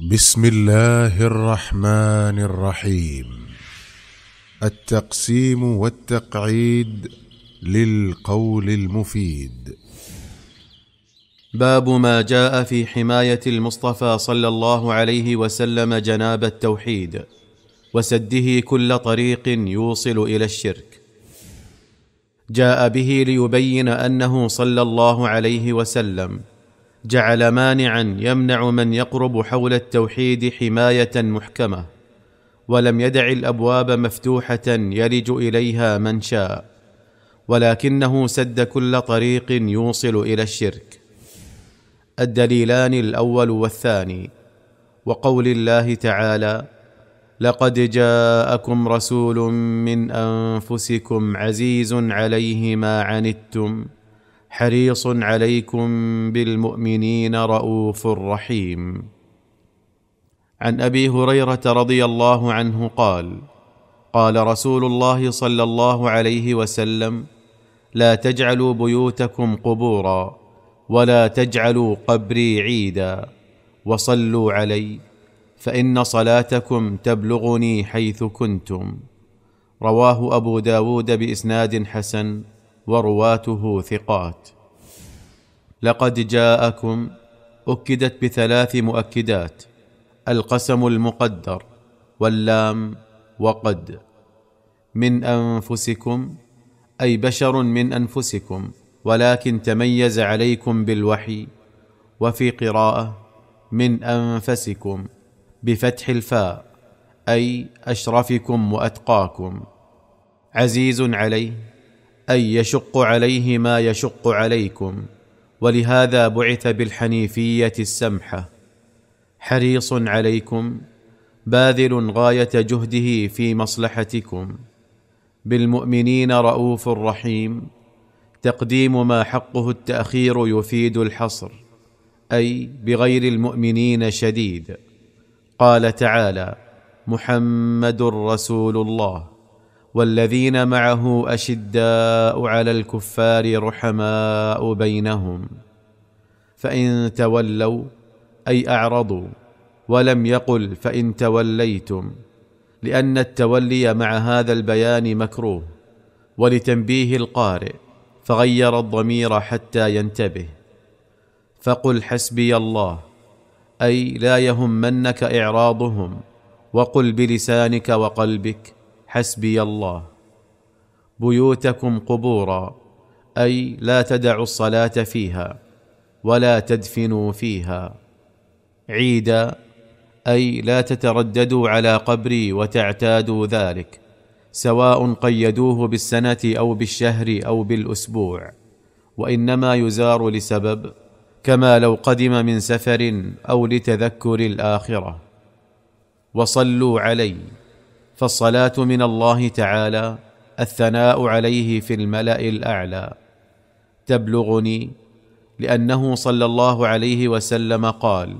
بسم الله الرحمن الرحيم التقسيم والتقعيد للقول المفيد باب ما جاء في حمايه المصطفى صلى الله عليه وسلم جناب التوحيد وسده كل طريق يوصل الى الشرك جاء به ليبين انه صلى الله عليه وسلم جعل مانعا يمنع من يقرب حول التوحيد حمايه محكمه ولم يدع الابواب مفتوحه يلج اليها من شاء ولكنه سد كل طريق يوصل الى الشرك الدليلان الاول والثاني وقول الله تعالى لقد جاءكم رسول من انفسكم عزيز عليه ما عنتم حريص عليكم بالمؤمنين رؤوف رحيم عن ابي هريره رضي الله عنه قال قال رسول الله صلى الله عليه وسلم لا تجعلوا بيوتكم قبورا ولا تجعلوا قبري عيدا وصلوا علي فان صلاتكم تبلغني حيث كنتم رواه ابو داود باسناد حسن ورواته ثقات لقد جاءكم اكدت بثلاث مؤكدات القسم المقدر واللام وقد من انفسكم اي بشر من انفسكم ولكن تميز عليكم بالوحي وفي قراءه من انفسكم بفتح الفاء اي اشرفكم واتقاكم عزيز عليه اي يشق عليه ما يشق عليكم ولهذا بعث بالحنيفيه السمحه حريص عليكم باذل غايه جهده في مصلحتكم بالمؤمنين رؤوف رحيم تقديم ما حقه التاخير يفيد الحصر اي بغير المؤمنين شديد قال تعالى محمد رسول الله والذين معه اشداء على الكفار رحماء بينهم فان تولوا اي اعرضوا ولم يقل فان توليتم لان التولي مع هذا البيان مكروه ولتنبيه القارئ فغير الضمير حتى ينتبه فقل حسبي الله اي لا يهمنك اعراضهم وقل بلسانك وقلبك حسبي الله بيوتكم قبورا اي لا تدعوا الصلاه فيها ولا تدفنوا فيها عيدا اي لا تترددوا على قبري وتعتادوا ذلك سواء قيدوه بالسنه او بالشهر او بالاسبوع وانما يزار لسبب كما لو قدم من سفر او لتذكر الاخره وصلوا علي فالصلاه من الله تعالى الثناء عليه في الملا الاعلى تبلغني لانه صلى الله عليه وسلم قال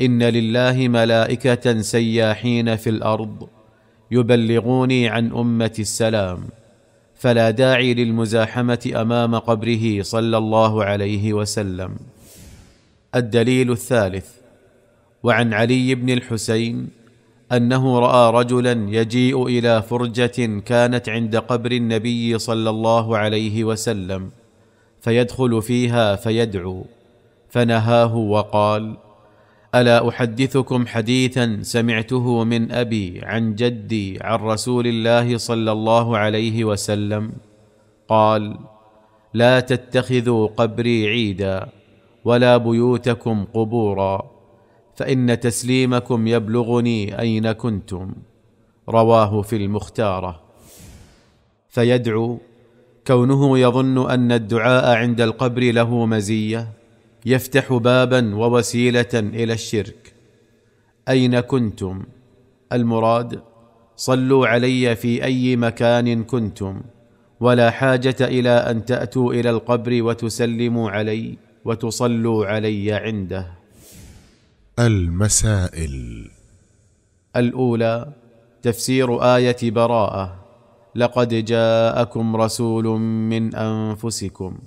ان لله ملائكه سياحين في الارض يبلغوني عن امه السلام فلا داعي للمزاحمه امام قبره صلى الله عليه وسلم الدليل الثالث وعن علي بن الحسين انه راى رجلا يجيء الى فرجه كانت عند قبر النبي صلى الله عليه وسلم فيدخل فيها فيدعو فنهاه وقال الا احدثكم حديثا سمعته من ابي عن جدي عن رسول الله صلى الله عليه وسلم قال لا تتخذوا قبري عيدا ولا بيوتكم قبورا فان تسليمكم يبلغني اين كنتم رواه في المختاره فيدعو كونه يظن ان الدعاء عند القبر له مزيه يفتح بابا ووسيله الى الشرك اين كنتم المراد صلوا علي في اي مكان كنتم ولا حاجه الى ان تاتوا الى القبر وتسلموا علي وتصلوا علي عنده المسائل الأولى تفسير آية براءة لقد جاءكم رسول من أنفسكم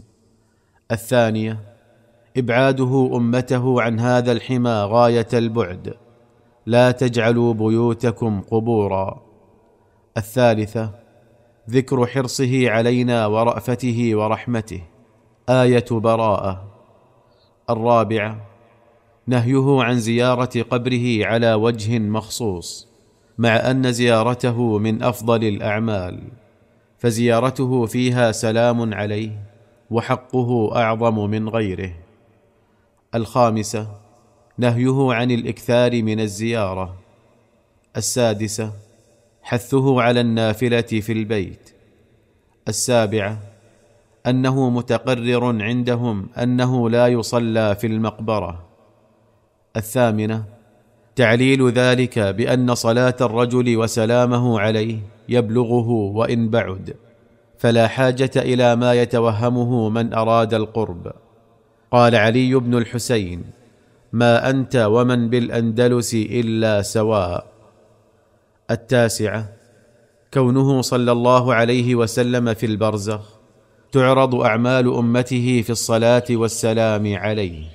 الثانية إبعاده أمته عن هذا الحمى غاية البعد لا تجعلوا بيوتكم قبورا الثالثة ذكر حرصه علينا ورأفته ورحمته آية براءة الرابعة نهيه عن زياره قبره على وجه مخصوص مع ان زيارته من افضل الاعمال فزيارته فيها سلام عليه وحقه اعظم من غيره الخامسه نهيه عن الاكثار من الزياره السادسه حثه على النافله في البيت السابعه انه متقرر عندهم انه لا يصلى في المقبره الثامنه تعليل ذلك بان صلاه الرجل وسلامه عليه يبلغه وان بعد فلا حاجه الى ما يتوهمه من اراد القرب قال علي بن الحسين ما انت ومن بالاندلس الا سواء التاسعه كونه صلى الله عليه وسلم في البرزخ تعرض اعمال امته في الصلاه والسلام عليه